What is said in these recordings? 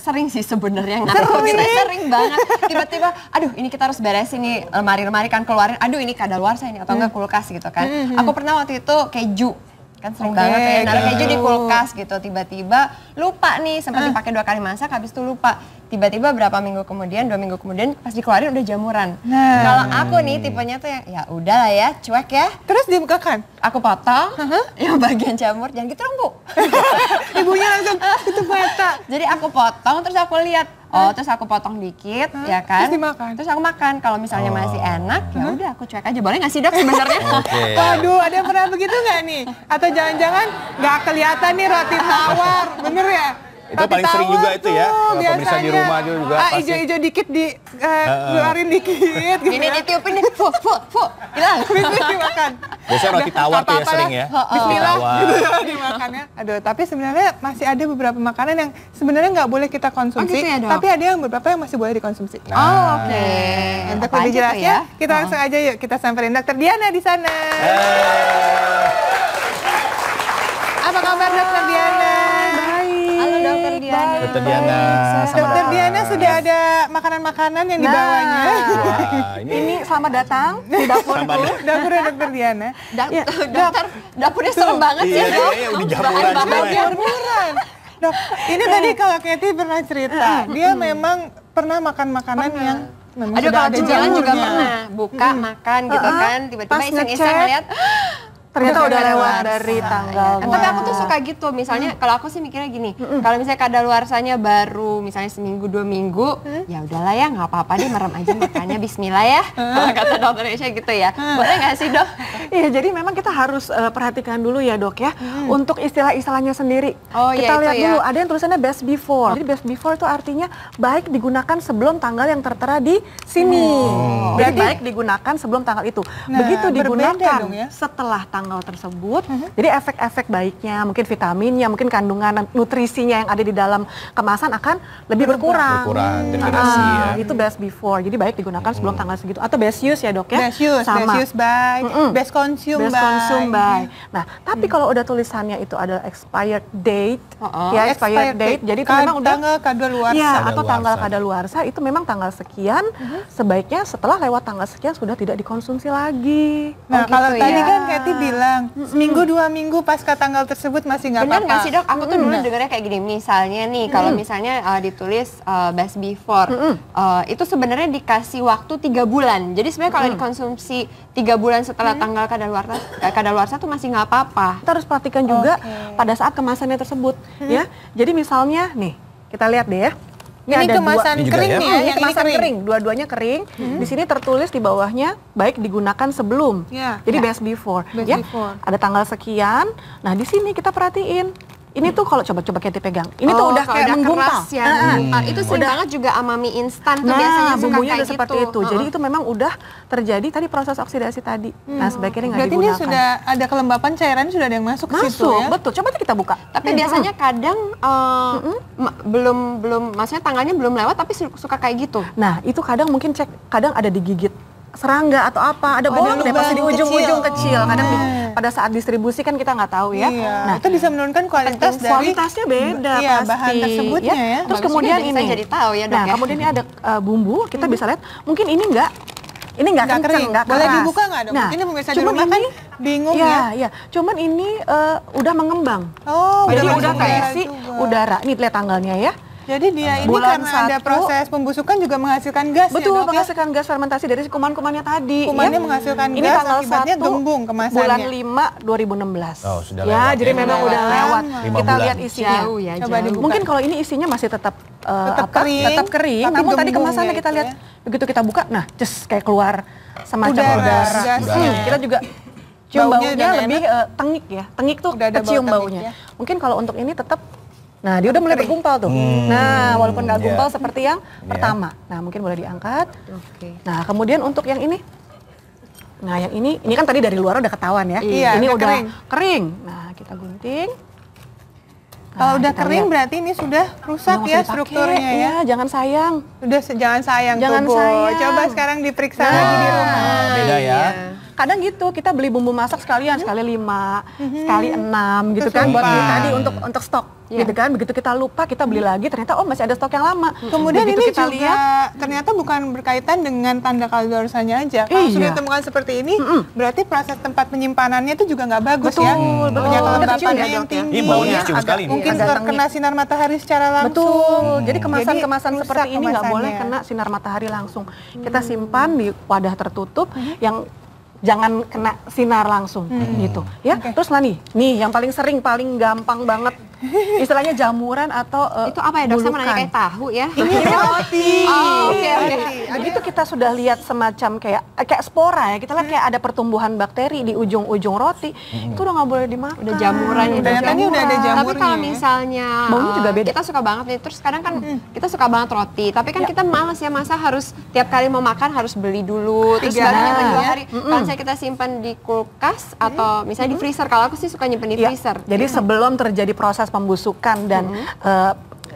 sering sih sebenarnya nah, nggak sering, sering banget tiba-tiba aduh ini kita harus beresin ini lemari-lemari kan keluarin aduh ini kadaluarsa ini atau enggak hmm. kulkas gitu kan hmm, hmm. aku pernah waktu itu keju kan sering okay, banget kayak naruh keju di kulkas gitu tiba-tiba lupa nih sempat ah. dipakai dua kali masak habis itu lupa tiba-tiba berapa minggu kemudian dua minggu kemudian pas dikeluarin udah jamuran nah. kalau aku nih tipenya tuh yang ya udah lah ya cuek ya terus dibuka kan aku potong uh -huh. yang bagian jamur jangan gitu dong bu ibunya langsung itu patah jadi aku potong terus aku lihat oh terus aku potong dikit Hah? ya kan terus dimakan terus aku makan kalau misalnya oh. masih enak ya udah aku cuek aja boleh nggak sih dok sebenarnya okay. waduh ada yang pernah begitu nggak nih atau jangan-jangan nggak -jangan kelihatan nih roti tawar bener ya itu roti paling sering juga itu ya pemirsa di rumah juga ah, pasti hijau-hijau dikit di eh, uh, dikit gitu ini ya. ditiupin nih, fu fu fu hilang bisa dimakan Biasanya roti tawar tuh ya sering ya. Bismillah Aduh, tapi sebenarnya masih ada beberapa makanan yang sebenarnya nggak boleh kita konsumsi, oh, gitu ya, tapi ada yang beberapa yang masih boleh dikonsumsi. Nah. Oh, oke. Okay. Untuk lebih jelasnya, ya? kita langsung aja yuk kita samperin Dokter Diana di sana. Hey. Diana. Dokter Diana. Dokter Diana sudah ada makanan-makanan yang nah, dibawanya. Wah, ini... ini selamat datang di dapurku. Dapur dapurnya Dokter Diana. Da ya. Dokter, dapurnya serem banget iya, ya dok. Iya, iya, iya, jamuran ya. jamuran. Dok, ini tadi kalau eh. Kathy pernah cerita, eh. dia memang pernah makan makanan yang Memang Aduh kalau jalan juga pernah buka makan gitu kan tiba-tiba iseng-iseng ngeliat ternyata udah kan lewat dari tanggal. Ya. Tapi aku tuh suka gitu, misalnya hmm. kalau aku sih mikirnya gini, hmm. hmm. kalau misalnya luarsanya baru misalnya seminggu dua minggu, hmm. ya udahlah ya nggak apa-apa deh merem aja makanya Bismillah ya, hmm. kata dokter Indonesia gitu ya. Hmm. Boleh nggak sih dok? Iya, jadi memang kita harus uh, perhatikan dulu ya dok ya, hmm. untuk istilah-istilahnya sendiri. Oh, iya, kita ya, lihat ya. dulu, ada yang tulisannya best before. Jadi best before itu artinya baik digunakan sebelum tanggal yang tertera di sini. Oh. Berarti baik digunakan sebelum tanggal itu. Nah, Begitu digunakan dong ya. setelah tanggal tanggal tersebut. Mm -hmm. Jadi efek-efek baiknya, mungkin vitaminnya, mungkin kandungan nutrisinya yang ada di dalam kemasan akan lebih berkurang. Berkurang, degradasi ah, ya. Itu best before. Jadi baik digunakan sebelum tanggal segitu atau best use ya, Dok ya. Best use, Sama. best use by, mm -hmm. best consume best by. Consume by. Nah, tapi mm kalau udah tulisannya itu ada expired date, uh -oh. ya expired, expired date. date. Jadi itu memang udah tanggal kadaluarsa. Ya, atau tanggal kadaluarsa itu memang tanggal sekian, mm -hmm. sebaiknya setelah lewat tanggal sekian sudah tidak dikonsumsi lagi. Nah, oh, gitu kalau ya. tadi kan Kathy bilang minggu dua minggu pasca tanggal tersebut masih nggak apa-apa. Benar nggak dok? Aku tuh dulu dengarnya kayak gini. Misalnya nih kalau misalnya uh, ditulis uh, best before uh, itu sebenarnya dikasih waktu tiga bulan. Jadi sebenarnya kalau dikonsumsi tiga bulan setelah tanggal kadaluarsa eh, kadaluarsa tuh masih nggak apa-apa. Terus perhatikan juga okay. pada saat kemasannya tersebut ya. Jadi misalnya nih kita lihat deh ya ini, ini kemasan dua. Ini kering ya? nih, ya, oh, ini kemasan kering. kering. Dua-duanya kering. Hmm. Di sini tertulis di bawahnya baik digunakan sebelum. Yeah. Jadi yeah. best before. Best ya. Before. Ada tanggal sekian. Nah, di sini kita perhatiin ini tuh kalau coba-coba kayak dipegang, ini oh, tuh udah kayak menggumpal. Ya, uh, Itu sering banget juga amami instan tuh nah, biasanya suka bumbunya udah seperti gitu. itu. Uh -uh. Jadi itu memang udah terjadi tadi proses oksidasi tadi. Nah, hmm. Nah, sebaiknya nggak digunakan. Berarti ini sudah ada kelembapan cairan sudah ada yang masuk, masuk ke situ ya. betul. Coba kita buka. Tapi hmm. biasanya kadang uh, hmm. belum belum maksudnya tangannya belum lewat tapi suka kayak gitu. Nah, itu kadang mungkin cek kadang ada digigit serangga atau apa ada oh, bolong deh pasti di ujung-ujung kecil, ujung kadang oh. Iya. pada saat distribusi kan kita nggak tahu ya. Iya. Nah, itu bisa menurunkan kualitas dari kualitasnya beda iya, pasti. bahan ya. tersebutnya ya. ya. Terus Bagus kemudian ini jadi tahu ya, Nah, ya. kemudian ini ada uh, bumbu, kita hmm. bisa lihat mungkin ini enggak ini nggak kenceng, nggak keras. Boleh dibuka nggak dong? Nah, Mungkin pemirsa di rumah kan ini, bingung iya, ya. Ya, ya. Cuman ini uh, udah mengembang. Oh, Jadi udah, kayak si udara. Ini lihat tanggalnya ya. Jadi dia ini Bulan karena satu, ada proses pembusukan juga menghasilkan gas ya, Betul, ya, dok, menghasilkan ya? gas fermentasi dari kuman-kumannya tadi. Ya. Kumannya ya? menghasilkan ini gas tanggal akibatnya 1, gembung kemasannya. Bulan 5 2016. Oh, sudah ya, lewat. jadi ya. memang udah lewat. Kita bulan. lihat isinya. Jauh ya, Coba jauh. Mungkin kalau ini isinya masih tetap uh, tetap apa? kering, tetap kering. Tapi namun tadi kemasannya ya, kita gitu lihat ya. begitu kita buka, nah, just kayak keluar semacam udara. udara. gas. Hmm, kita juga cium baunya, baunya lebih uh, tengik ya. Tengik tuh udah kecium baunya. Ya. Mungkin kalau untuk ini tetap Nah, dia udah mulai bergumpal tuh. Hmm. Nah, walaupun nggak iya. gumpal yeah. seperti yang yeah. pertama. Nah, mungkin boleh diangkat. Okay. Nah, kemudian untuk yang ini. Nah, yang ini, ini kan tadi dari luar udah ketahuan ya. Iya, ini udah kering. kering. Nah, kita gunting. Nah, Kalau udah kering lihat. berarti ini sudah rusak ya strukturnya ya. ya. Jangan sayang. Udah jangan sayang jangan tubuh. Sayang. Coba sekarang diperiksa nah. lagi di rumah. Beda ya. Iya kadang gitu kita beli bumbu masak sekalian iya. sekali lima hmm. sekali enam gitu kan buat tadi untuk untuk stok yeah. gitu kan begitu kita lupa kita beli lagi ternyata oh masih ada stok yang lama mhm. kemudian begitu ini kita juga lihat, ternyata bukan berkaitan dengan tanda kadaluarsanya aja kalau iya. sudah ditemukan seperti ini mm -mm. berarti proses tempat penyimpanannya itu juga nggak bagus ya. betul, ya hmm. punya kelembapan yang tinggi ya, baunya sekali mungkin terkena sinar matahari secara langsung betul hmm. jadi kemasan-kemasan seperti ini nggak boleh kena sinar matahari langsung kita hmm. simpan di wadah tertutup mhm. yang jangan kena sinar langsung hmm. gitu ya okay. terus nih nih yang paling sering paling gampang banget istilahnya jamuran atau uh, itu apa ya dok? Saya menanyakan tahu ya. Ini roti. Oh, okay, iya, okay. Iya, iya. Begitu nah, kita sudah lihat semacam kayak eh, kayak spora ya, kita lihat kayak ada pertumbuhan bakteri di ujung-ujung roti, mm-hmm. itu udah nggak boleh dimakan. Udah jamuran ya. Udah, jamuran. udah ada jamurnya. Tapi kalau ya. misalnya uh, juga beda. Kita suka banget nih, terus kadang kan hmm. kita suka banget roti, tapi kan ya. kita malas ya masa harus tiap kali mau makan harus beli dulu, terus barangnya nyimpan hari. Mm Kalau saya kita simpan di kulkas atau misalnya -hmm. di freezer, kalau aku sih suka simpan di ya. freezer. Ya. Jadi sebelum terjadi proses pembusukan dan mm -hmm. uh,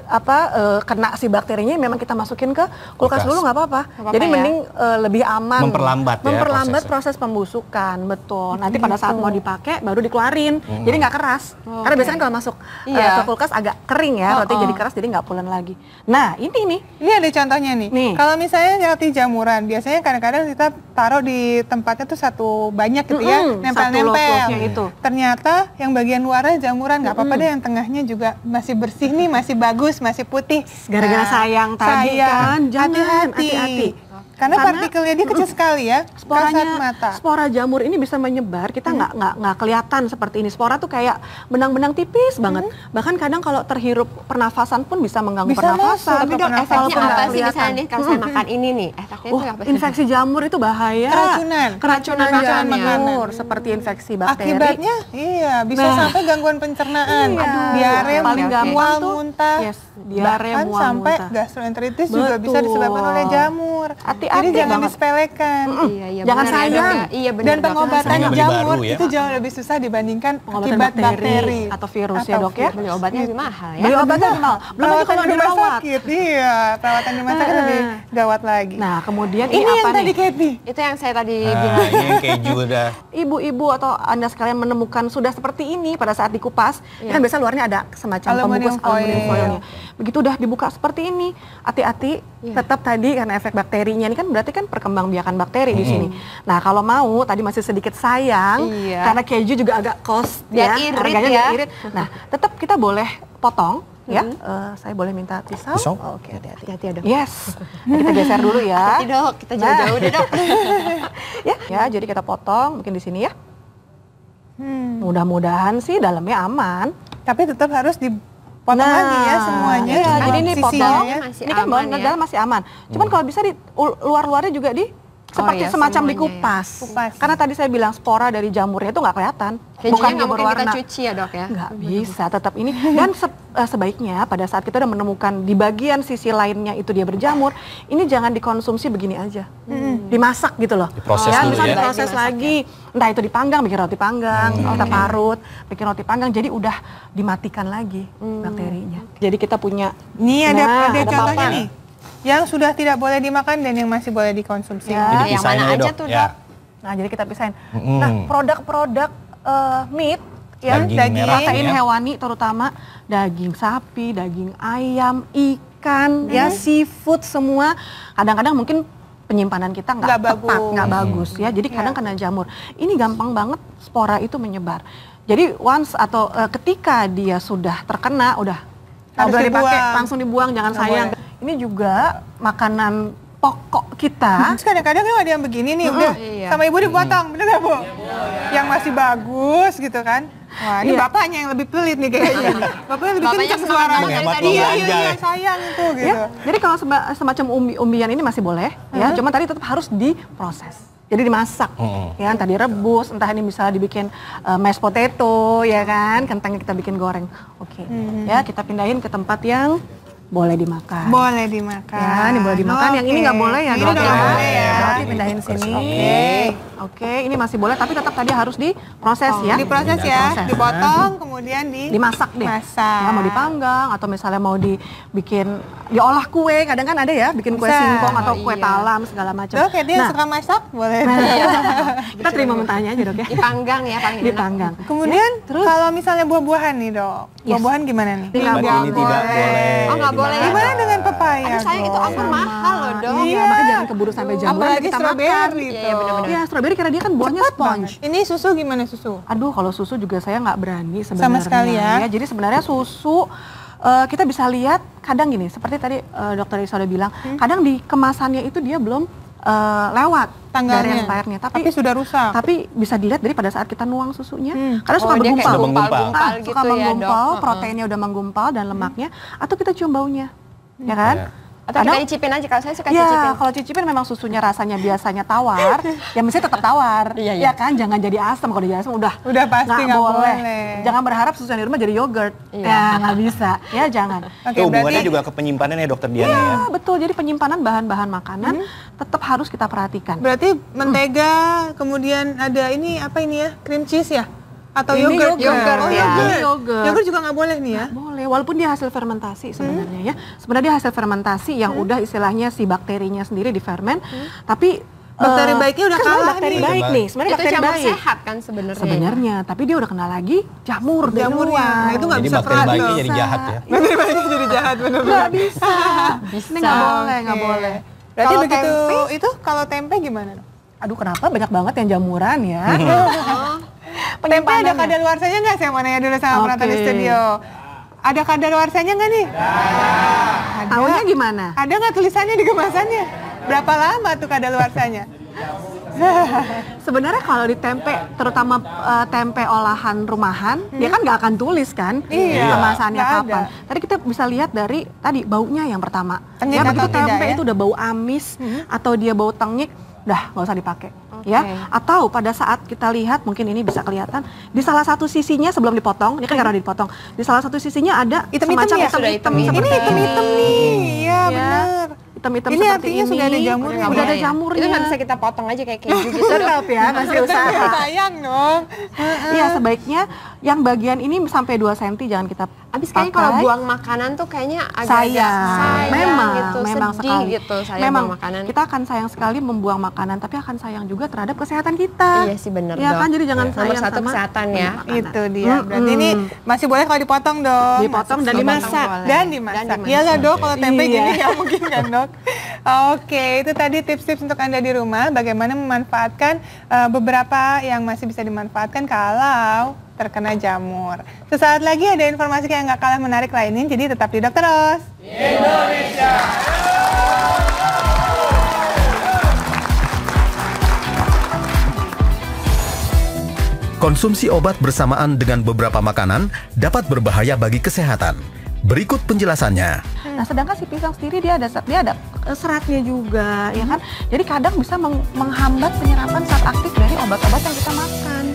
apa uh, kena si bakterinya memang kita masukin ke kulkas, kulkas. dulu nggak apa-apa. Jadi ya? mending uh, lebih aman. Memperlambat, ya, memperlambat proses pembusukan, betul. Nanti hmm, pada saat gitu. mau dipakai baru dikeluarin. Hmm. Jadi nggak keras. Oh, Karena biasanya kalau masuk yeah. uh, iya. ke kulkas agak kering ya, oh, oh. jadi keras jadi nggak pulen lagi. Nah ini nih. Ini iya, ada contohnya nih. nih. Kalau misalnya roti jamuran, biasanya kadang-kadang kita taruh di tempatnya tuh satu banyak gitu ya, nempel-nempel. Itu. Ternyata yang bagian luarnya jamuran nggak mm -hmm. apa-apa deh, yang tengahnya juga masih bersih nih, masih bagus masih putih gara-gara nah, sayang tadi sayang. kan jangan hati-hati karena, Karena partikelnya dia kecil sekali ya, sporanya, mata. Spora jamur ini bisa menyebar, kita nggak hmm. nggak nggak kelihatan seperti ini. Spora tuh kayak benang-benang tipis banget. Hmm. Bahkan kadang kalau terhirup pernafasan pun bisa mengganggu bisa pernafasan. Tapi dok, efeknya apa sih misalnya nih, kalau hmm. saya makan ini nih? Efeknya oh, itu apa sih? Infeksi jamur itu bahaya. Keracunan. Keracunan, keracunan jamur, seperti infeksi bakteri. Akibatnya, iya, bisa nah. sampai gangguan pencernaan, iya. Aduh, diare, paling gampang mual, muntah. Yes Diare, bahkan mual, sampai muntah. gastroenteritis Betul. juga bisa disebabkan oleh jamur. Hati-hati Jadi jangan disepelekan. Mm. Iya, iya, jangan sayang. iya, Dan pengobatan jamur ya. itu jauh lebih susah dibandingkan pengobatan akibat bakteri, bakteri atau virus ya, atau ya dok ya. Beli obatnya lebih mahal ya. Beli obatnya mahal. Belum lagi kalau di rumah Sakit, iya, perawatan di rumah sakit lebih gawat lagi. Nah kemudian ini, apa yang tadi Katie? Itu yang saya tadi ah, bilang. Ibu-ibu atau anda sekalian menemukan sudah seperti ini pada saat dikupas, iya. kan biasa luarnya ada semacam pembungkus aluminium foilnya. Begitu udah dibuka seperti ini, hati-hati yeah. tetap tadi karena efek bakterinya ini kan berarti kan biakan bakteri -hmm. di sini. Nah, kalau mau tadi masih sedikit sayang yeah. karena keju juga agak kos ya, irit, harganya ya. irit. Nah, tetap kita boleh potong ya. Mm -hmm. uh, saya boleh minta pisau? Oh, Oke, okay. hati-hati. Hati-hati ya, Yes. kita geser dulu ya. Hati, Dok. Kita jauh-jauh nah. deh, Dok. ya, ya, jadi kita potong mungkin di sini ya. Hmm. Mudah-mudahan sih dalamnya aman. Tapi tetap harus di potong nah, lagi ya semuanya. Ya, jadi ini potong, ya. ini kan bawaan ya. dalam masih aman. Cuman hmm. kalau bisa di luar-luarnya juga di seperti oh, iya, semacam iya, dikupas. Ya. Kupas. Karena tadi saya bilang spora dari jamurnya itu nggak kelihatan. Kayaknya bukan nggak mungkin kita cuci ya dok ya? Nggak bisa, tetap ini. Dan se eh, sebaiknya pada saat kita udah menemukan di bagian sisi lainnya itu dia berjamur, ini jangan dikonsumsi begini aja. Hmm. Dimasak gitu loh. Diproses ya, dulu ya. Diproses lagi. Ya. Entah itu dipanggang, bikin roti panggang, hmm. kita parut, bikin roti panggang. Jadi udah dimatikan lagi hmm. bakterinya. Jadi kita punya. Ini ada, nah, ada, ada contohnya nih yang sudah tidak boleh dimakan dan yang masih boleh dikonsumsi. Ya, jadi yang mana aja dok. tuh ya. dok. Nah jadi kita pisahin. Mm. Nah produk-produk uh, meat ya daging, daging protein ya. hewani terutama daging sapi, daging ayam, ikan, mm. ya seafood semua kadang-kadang mungkin penyimpanan kita nggak tepat, nggak bagus bagus ya. Jadi kadang ya. kadang kena jamur. Ini gampang banget spora itu menyebar. Jadi once atau uh, ketika dia sudah terkena, udah nggak dipakai, langsung dibuang, jangan sayang. Boleh ini juga makanan pokok kita. Kadang-kadang ada yang begini nih, mm -hmm. udah iya. sama ibu dipotong, bener gak bu? Ya, bu. Yang masih bagus gitu kan. Wah ini iya. bapaknya yang lebih pelit nih kayaknya. Iya. bapaknya lebih kenceng suaranya. Iya, iya, iya, sayang itu iya. gitu. Ya, jadi kalau semacam umbi umbian ini masih boleh, -hmm. ya. Mm-hmm. Cuma tadi tetap harus diproses jadi dimasak hmm. ya tadi rebus entah ini bisa dibikin uh, mashed potato ya kan kentangnya kita bikin goreng oke okay. hmm. ya kita pindahin ke tempat yang boleh dimakan. Boleh dimakan. Ya, ini boleh dimakan. Oh, yang okay. ini nggak boleh ya. Ini nggak ya. boleh ya. Berarti pindahin sini. Oke. Oke, ini masih boleh tapi tetap tadi harus diproses oh, ya. Diproses ya, proses. dipotong kemudian di dimasak deh. Masak. Ya, mau dipanggang atau misalnya mau dibikin diolah kue, kadang kan ada ya bikin kue singkong atau oh, kue iya. talam segala macam. Oke, dia nah, suka masak, boleh. Nah. kita terima mentahnya aja, Dok ya. Dipanggang ya, paling Dipanggang. Kemudian ya, terus kalau misalnya buah-buahan nih, Dok. Buah-buahan gimana nih? Tidak, tidak boleh. boleh. Oh, nggak boleh. Oh, ya? Gimana dengan pepaya? Aduh, sayang itu ampun mahal loh, Dok. Iya, iya. makanya jangan keburu sampai jamuan kita makan. Iya, iya benar-benar sendiri karena dia kan buahnya Cepet sponge. Banget. Ini susu gimana susu? Aduh, kalau susu juga saya nggak berani sebenarnya. Sama sekali ya. ya. Jadi sebenarnya susu uh, kita bisa lihat kadang gini, seperti tadi uh, dokter udah bilang, hmm. kadang di kemasannya itu dia belum uh, lewat tanggalnya, dari expirednya, tapi, tapi sudah rusak. Tapi bisa dilihat dari pada saat kita nuang susunya, hmm. karena suka oh, menggumpal, menggumpal, ah, gitu suka ya, menggumpal, dok. proteinnya udah menggumpal dan hmm. lemaknya, hmm. atau kita cium baunya, ya hmm. ya kan? Yeah. Atau Karena, kita cicipin aja, kalau saya suka ya, cicipin. kalau cicipin memang susunya rasanya biasanya tawar, ya mesti tetap tawar. Iya, iya. Ya kan, jangan jadi asam. Kalau jadi asam udah udah pasti nggak boleh. boleh. Jangan berharap susu di rumah jadi yogurt. Iya. Ya, nggak bisa. Ya, jangan. Okay, Itu hubungannya juga ke penyimpanan ya dokter Diana ya. ya. betul. Jadi penyimpanan bahan-bahan makanan -hmm. tetap harus kita perhatikan. Berarti mentega, mm. kemudian ada ini apa ini ya, cream cheese ya? atau ini yogurt, yogurt, yogurt, oh, ya. yogurt. yogurt. Yogurt juga nggak boleh nih ya? Gak boleh, walaupun dia hasil fermentasi hmm. sebenarnya hmm. ya. Sebenarnya dia hasil fermentasi yang hmm. udah istilahnya si bakterinya sendiri di ferment, hmm. tapi bakteri uh, baiknya udah kalah bakteri nih. baik nih sebenarnya bakteri baik sehat kan sebenarnya ya? sebenarnya tapi dia udah kena lagi jamur jamur ya nah, itu nggak bisa bakteri baiknya jadi jahat ya bakteri baiknya jadi jahat benar-benar nggak bisa bisa ini nggak boleh nggak boleh berarti begitu tempe, itu kalau tempe gimana aduh kenapa banyak banget yang jamuran ya Tempe ada kadar saja nggak? Saya mau nanya dulu sama okay. penonton di studio. Ada kadar saja nggak nih? Ada. Taunya gimana? Ada nggak tulisannya di kemasannya? Berapa lama tuh kadar saja? Sebenarnya kalau di tempe, terutama uh, tempe olahan rumahan, hmm. dia kan nggak akan tulis kan iya. kemasannya kapan. Ada. Tadi kita bisa lihat dari tadi baunya yang pertama. ya begitu tempe ya? itu udah bau amis hmm. atau dia bau tengik, dah nggak usah dipakai okay. ya atau pada saat kita lihat mungkin ini bisa kelihatan di salah satu sisinya sebelum dipotong ini kan karena dipotong di salah satu sisinya ada item-item semacam ya? item item -item ini item-item nih ya, ya. benar Item-item ini artinya ini. sudah ada jamurnya. Sudah ada iya, iya. jamurnya. Itu nggak bisa kita potong aja kayak keju gitu. Tetap ya, masih usaha. Sayang dong. Iya, sebaiknya yang bagian ini sampai 2 cm jangan kita Abis kayaknya kalau buang makanan tuh kayaknya agak sayang, sayang memang, gitu, memang sedih sekali. gitu sayang memang, makanan. Kita akan sayang sekali membuang makanan, tapi akan sayang juga terhadap kesehatan kita. Iya sih benar ya, dok. kan jadi jangan ya. sayang satu sama kesehatan ya. Itu dia. Hmm. Berarti ini masih boleh kalau dipotong dong. Dipotong dan dimasak. Dan dimasak. Iya lah dok, kalau tempe iya. gini ya mungkin kan dok. Oke, itu tadi tips-tips untuk Anda di rumah bagaimana memanfaatkan uh, beberapa yang masih bisa dimanfaatkan kalau terkena jamur. Sesaat lagi ada informasi yang nggak kalah menarik lainnya, jadi tetap di Dokter Os. Indonesia. Konsumsi obat bersamaan dengan beberapa makanan dapat berbahaya bagi kesehatan. Berikut penjelasannya. Nah, sedangkan si pisang sendiri dia ada dia ada e, seratnya juga, -hmm. ya mhm. kan? Jadi kadang bisa menghambat penyerapan saat aktif dari obat-obat yang kita makan.